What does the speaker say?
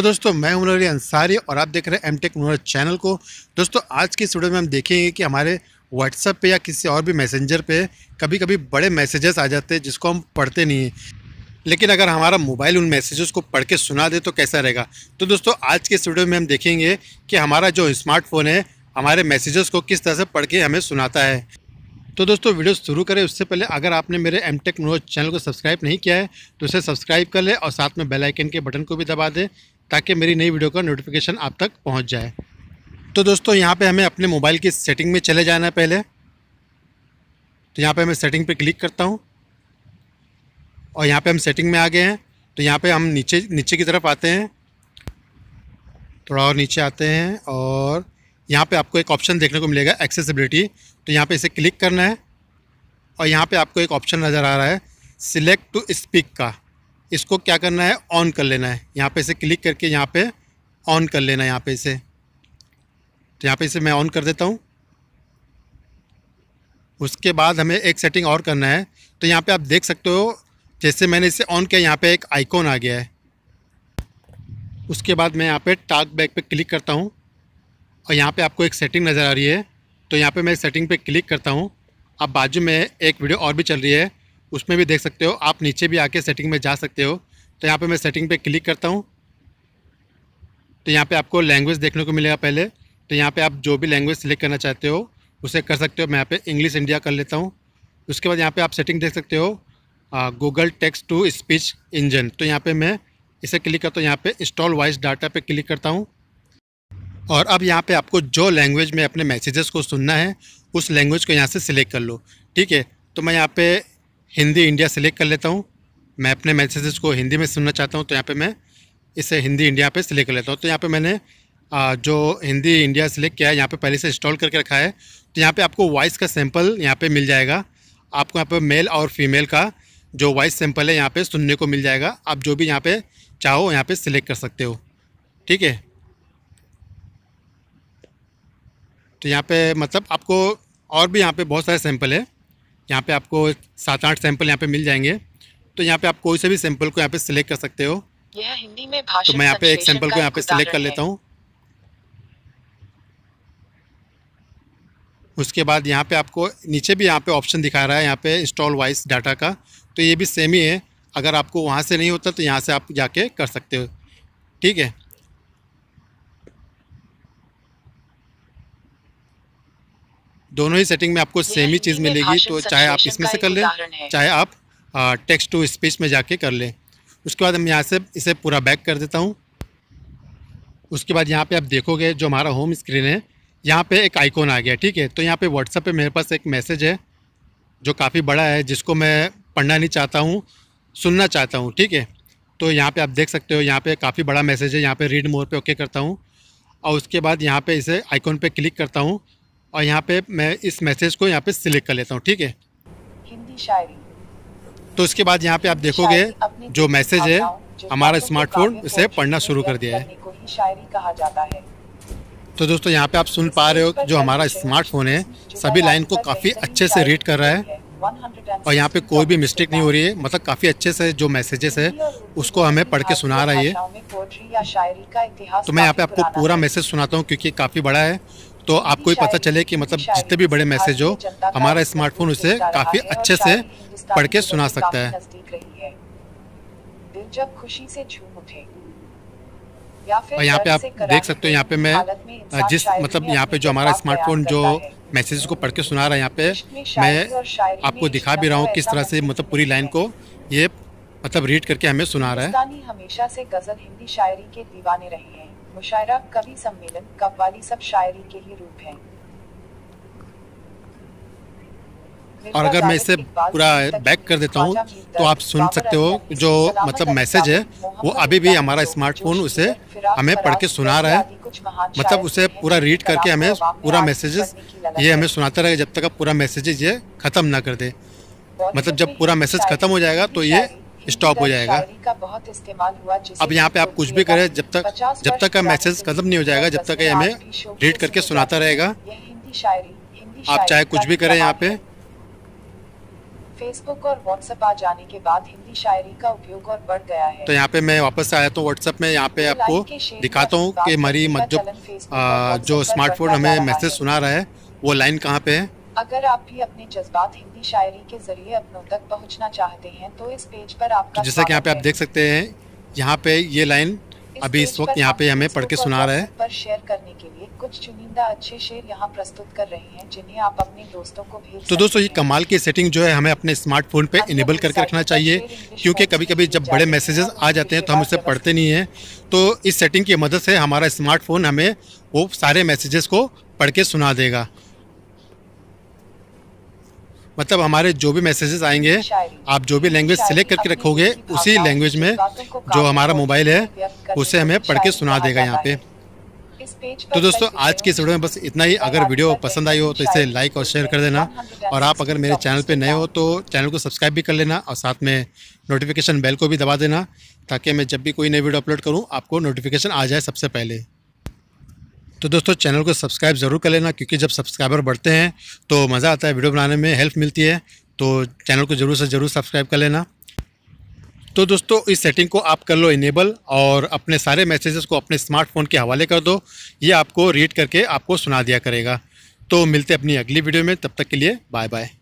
तो दोस्तों मैं उमर अंसारी और आप देख रहे हैं एम टेक चैनल को दोस्तों आज की इस वीडियो में हम देखेंगे कि हमारे व्हाट्सएप पे या किसी और भी मैसेंजर पे कभी कभी बड़े मैसेजेस आ जाते हैं जिसको हम पढ़ते नहीं हैं लेकिन अगर हमारा मोबाइल उन मैसेजेस को पढ़ के सुना दे तो कैसा रहेगा तो दोस्तों आज के इस वीडियो में हम देखेंगे कि हमारा जो स्मार्टफोन है हमारे मैसेजेस को किस तरह से पढ़ के हमें सुनाता है तो दोस्तों वीडियो शुरू करें उससे पहले अगर आपने मेरे एम टेक चैनल को सब्सक्राइब नहीं किया है तो उसे सब्सक्राइब कर लें और साथ में बेल आइकन के बटन को भी दबा दें ताकि मेरी नई वीडियो का नोटिफिकेशन आप तक पहुँच जाए तो दोस्तों यहाँ पर हमें अपने मोबाइल की सेटिंग में चले जाना है पहले तो यहाँ पे मैं सेटिंग पे क्लिक करता हूँ और यहाँ पे हम सेटिंग में आ गए हैं तो यहाँ पे हम नीचे नीचे की तरफ आते हैं थोड़ा और नीचे आते हैं और यहाँ पे आपको एक ऑप्शन देखने को मिलेगा एक्सेसिबिलिटी तो यहाँ पे इसे क्लिक करना है और यहाँ पे आपको एक ऑप्शन नज़र आ रहा है सिलेक्ट टू स्पीक का इसको क्या करना है ऑन कर लेना है यहाँ पे इसे क्लिक करके यहाँ पे ऑन कर लेना है यहाँ पे इसे तो यहाँ पे इसे मैं ऑन कर देता हूँ उसके बाद हमें एक सेटिंग और करना है तो यहाँ पे आप देख सकते हो जैसे मैंने इसे ऑन किया यहाँ पे एक आइकॉन आ गया है उसके बाद मैं यहाँ पे टाक बैग पर क्लिक करता हूँ और यहाँ पर आपको एक सेटिंग नज़र आ रही है तो यहाँ पर मैं सेटिंग पर क्लिक करता हूँ अब बाजू में एक वीडियो और भी चल रही है उसमें भी देख सकते हो आप नीचे भी आके सेटिंग में जा सकते हो तो यहाँ पे मैं सेटिंग पे क्लिक करता हूँ तो यहाँ पे आपको लैंग्वेज देखने को मिलेगा पहले तो यहाँ पे आप जो भी लैंग्वेज सिलेक्ट करना चाहते हो उसे कर सकते हो मैं यहाँ पे इंग्लिश इंडिया कर लेता हूँ उसके बाद यहाँ पे आप सेटिंग देख सकते हो Google text to speech engine तो यहाँ पर मैं इसे क्लिक करता हूँ यहाँ पर इंस्टॉल वॉइस डाटा पे क्लिक करता हूँ और अब यहाँ पर आपको जो लैंग्वेज में अपने मैसेजेस को सुनना है उस लैंग्वेज को यहाँ से सिलेक्ट कर लो ठीक है तो मैं यहाँ पे हिंदी इंडिया सेलेक्ट कर लेता हूँ मैं अपने मैसेजेस को हिंदी में सुनना चाहता हूँ तो यहाँ पे मैं इसे हिंदी इंडिया पे सिलेक्ट कर लेता हूँ तो यहाँ पे मैंने जो हिंदी इंडिया सेलेक्ट किया है यहाँ पे पहले से इंस्टॉल करके रखा है तो यहाँ पे आपको वॉइस का सैम्पल यहाँ पे मिल जाएगा आपको यहाँ पे मेल और फीमेल का जो वॉइस सैंपल है यहाँ पर सुनने को मिल जाएगा आप जो भी यहाँ पर चाहो यहाँ पर सिलेक्ट कर सकते हो ठीक है तो यहाँ पर मतलब आपको और भी यहाँ पर बहुत सारे सैम्पल है यहाँ पे आपको सात आठ सैंपल यहाँ पे मिल जाएंगे तो यहाँ पे आप कोई से भी सैंपल को यहाँ पे सिलेक्ट कर सकते हो यह हिंदी में तो मैं यहाँ पे एक सैंपल को यहाँ पे सिलेक्ट कर लेता हूँ उसके बाद यहाँ पे आपको नीचे भी यहाँ पे ऑप्शन दिखा रहा है यहाँ पे इंस्टॉल वाइस डाटा का तो ये भी सेम ही है अगर आपको वहाँ से नहीं होता तो यहाँ से आप जाके कर सकते हो ठीक है दोनों ही सेटिंग में आपको सेम ही चीज़ मिलेगी तो चाहे आप इसमें से कर लें चाहे आप टेक्स्ट टू स्पीच में जाके कर लें उसके बाद हम यहाँ से इसे पूरा बैक कर देता हूँ उसके बाद यहाँ पे आप देखोगे जो हमारा होम स्क्रीन है यहाँ पे एक आइकॉन आ गया ठीक है तो यहाँ पे व्हाट्सअप पे मेरे पास एक मैसेज है जो काफ़ी बड़ा है जिसको मैं पढ़ना नहीं चाहता हूँ सुनना चाहता हूँ ठीक है तो यहाँ पे आप देख सकते हो यहाँ पे काफ़ी बड़ा मैसेज है यहाँ पे रीड मोर पे ओके करता हूँ और उसके बाद यहाँ पे इसे आइकॉन पे क्लिक करता हूँ और यहाँ पे मैं इस मैसेज को यहाँ पे सिलेक्ट कर लेता हूँ ठीक है हिंदी शायरी तो इसके बाद यहाँ पे आप देखोगे जो मैसेज है हमारा स्मार्टफोन इसे पढ़ना शुरू कर दिया है तो दोस्तों यहाँ पे आप सुन पा रहे हो जो हमारा स्मार्टफोन है सभी लाइन को काफ़ी अच्छे से रीड कर रहा है और यहाँ पे कोई भी मिस्टेक नहीं हो रही है मतलब काफ़ी अच्छे से जो मैसेजेस है उसको हमें पढ़ के सुना रहा है तो मैं यहाँ पे आपको पूरा मैसेज सुनाता हूँ क्योंकि काफ़ी बड़ा है तो आपको ही पता चले कि मतलब जितने भी बड़े मैसेज हो हमारा स्मार्टफोन उसे काफ़ी अच्छे से पढ़ के सुना सकता है और यहाँ पे आप देख सकते हो यहाँ पे मैं जिस मतलब यहाँ पे जो हमारा स्मार्टफोन जो मैसेज को पढ़ के सुना रहा है यहाँ पे मैं आपको दिखा भी रहा हूँ किस तरह से मतलब पूरी लाइन को ये मतलब रीड करके हमें सुना रहा है हमेशा से गजल हिंदी शायरी के दीवाने रहे हैं मुशायरा कवि सम्मेलन कव्वाली सब शायरी के ही रूप हैं और अगर मैं इसे पूरा बैक कर देता हूँ तो आप सुन सकते हो जो मतलब मैसेज है वो अभी भी हमारा स्मार्टफोन उसे हमें पढ़ के सुना रहा है मतलब उसे पूरा रीड करके हमें पूरा मैसेजेस ये हमें सुनाता रहेगा जब तक आप पूरा मैसेजेस ये ख़त्म ना कर दे मतलब जब पूरा मैसेज ख़त्म हो जाएगा तो ये स्टॉप हो जाएगा अब यहाँ पे आप कुछ भी करें जब तक जब तक का मैसेज खत्म नहीं हो जाएगा जब तक ये हमें रीड करके सुनाता रहेगा आप चाहे कुछ भी करें यहाँ पे फेसबुक और व्हाट्सएप आ जाने के बाद हिंदी शायरी का उपयोग और बढ़ गया है तो यहाँ पे मैं वापस आया तो व्हाट्सएप में यहाँ पे तो आपको दिखाता हूँ कि हमारी जो स्मार्टफोन हमें मैसेज सुना रहा है वो लाइन कहाँ पे है अगर आप भी अपने जज्बात हिंदी शायरी के जरिए अपनों तक पहुंचना चाहते हैं तो इस पेज पर आप तो जैसा कि यहाँ पे आप देख सकते हैं यहाँ पे ये लाइन अभी इस वक्त यहाँ पे हमें पढ़ के सुना रहे हैं पर शेयर करने के लिए कुछ चुनिंदा अच्छे शेर यहाँ प्रस्तुत कर रहे हैं जिन्हें आप अपने दोस्तों को भेज तो दोस्तों ये कमाल की सेटिंग जो है हमें अपने स्मार्टफोन पे इनेबल करके रखना चाहिए क्योंकि कभी कभी जब बड़े मैसेजेस आ जाते हैं तो हम उसे पढ़ते नहीं हैं तो इस सेटिंग की मदद से हमारा स्मार्टफोन हमें वो सारे मैसेजेस को पढ़ के सुना देगा मतलब हमारे जो भी मैसेजेस आएंगे आप जो भी लैंग्वेज सेलेक्ट करके रखोगे उसी लैंग्वेज में जो हमारा मोबाइल है उसे हमें पढ़ के सुना देगा यहाँ पे तो दोस्तों आज की इस वीडियो में बस इतना ही अगर वीडियो पसंद आई हो तो इसे लाइक और शेयर कर देना और आप अगर मेरे चैनल पे नए हो तो चैनल को सब्सक्राइब भी कर लेना और साथ में नोटिफिकेशन बेल को भी दबा देना ताकि मैं जब भी कोई नई वीडियो अपलोड करूँ आपको नोटिफिकेशन आ जाए सबसे पहले तो दोस्तों चैनल को सब्सक्राइब ज़रूर कर लेना क्योंकि जब सब्सक्राइबर बढ़ते हैं तो मज़ा आता है वीडियो बनाने में हेल्प मिलती है तो चैनल को ज़रूर से ज़रूर सब्सक्राइब कर लेना तो दोस्तों इस सेटिंग को आप कर लो इनेबल और अपने सारे मैसेजेस को अपने स्मार्टफोन के हवाले कर दो ये आपको रीड करके आपको सुना दिया करेगा तो मिलते अपनी अगली वीडियो में तब तक के लिए बाय बाय